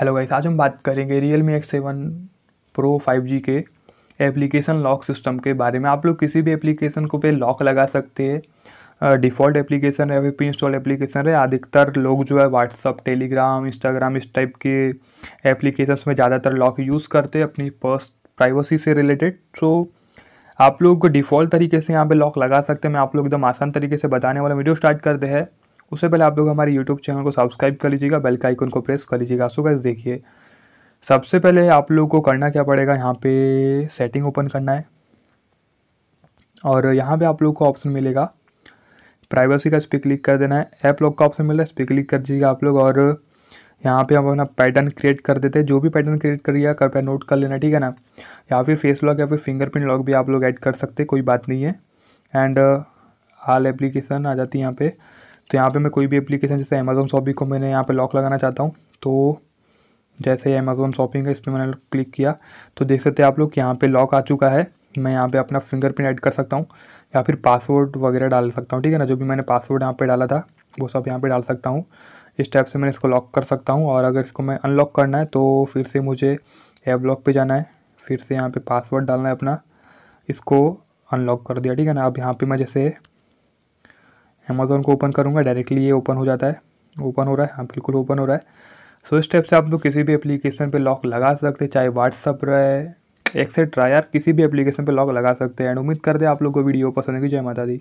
hello guys आज हम बात करेंगे Realme X seven Pro five G के एप्लीकेशन लॉक सिस्टम के बारे में आप लोग किसी भी एप्लीकेशन को पे लॉक लगा सकते हैं डिफ़ॉल्ट एप्लीकेशन है फिर इंस्टॉल एप्लीकेशन है अधिकतर लोग जो है व्हाट्सअप टेलीग्राम इंस्टाग्राम इस टाइप के एप्लीकेशन में ज़्यादातर लॉक यूज़ करते हैं अपनी पर्स प्राइवेसी से रिलेटेड सो आप लोग डिफ़ॉल्ट तरीके से यहाँ पर लॉक लगा सकते हैं मैं आप लोग एकदम आसान तरीके से बताने वाला वीडियो स्टार्ट करते हैं उससे पहले आप लोग हमारे यूट्यूब चैनल को सब्सक्राइब कर लीजिएगा बेल का आइकन को प्रेस कर लीजिएगा सो गैस देखिए सबसे पहले आप लोग को करना क्या पड़ेगा यहाँ पे सेटिंग ओपन करना है और यहाँ पे आप लोग को ऑप्शन मिलेगा प्राइवेसी का इस पर क्लिक कर देना है ऐप लॉक का ऑप्शन मिल रहा है इस पर क्लिक कर दीजिएगा आप लोग और यहाँ पे हम अपना पैटर्न क्रिएट कर देते हैं जो भी पैटर्न क्रिएट करिएगा कृपया नोट कर लेना ठीक है ना या फिर फेस लॉक या फिर फिंगरप्रिंट लॉक भी आप लोग ऐड कर सकते कोई बात नहीं है एंड आल एप्लीकेशन आ जाती है यहाँ पर तो यहाँ पे मैं कोई भी एप्लीकेशन जैसे अमेज़ोन शॉपिंग को मैंने यहाँ पे लॉक लगाना चाहता हूँ तो जैसे ही अमेज़ोन शॉपिंग है इस पर मैंने क्लिक किया तो देख सकते हैं आप लोग यहाँ पे लॉक आ चुका है मैं यहाँ पे अपना फिंगरप्रिंट ऐड कर सकता हूँ या फिर पासवर्ड वगैरह डाल सकता हूँ ठीक है ना जो भी मैंने पासवर्ड यहाँ पर डाला था वो सब यहाँ पर डाल सकता हूँ इस टाइप से मैं इसको लॉक कर सकता हूँ और अगर इसको मैं अनलॉक करना है तो फिर से मुझे एप लॉक पर जाना है फिर से यहाँ पर पासवर्ड डालना है अपना इसको अनलॉक कर दिया ठीक है ना अब यहाँ पर मैं जैसे अमेज़ोन को ओपन करूँगा डायरेक्टली ये ओपन हो जाता है ओपन हो रहा है हाँ बिल्कुल ओपन हो रहा है सो इस स्टेप से आप लोग किसी भी एप्लीकेशन पे लॉक लगा सकते हैं चाहे व्हाट्सअप रहे एक्सेट्रा यार किसी भी एप्लीकेशन पे लॉक लगा सकते हैं एंड उम्मीद करते हैं आप लोग को वीडियो पसंद है जय माता दी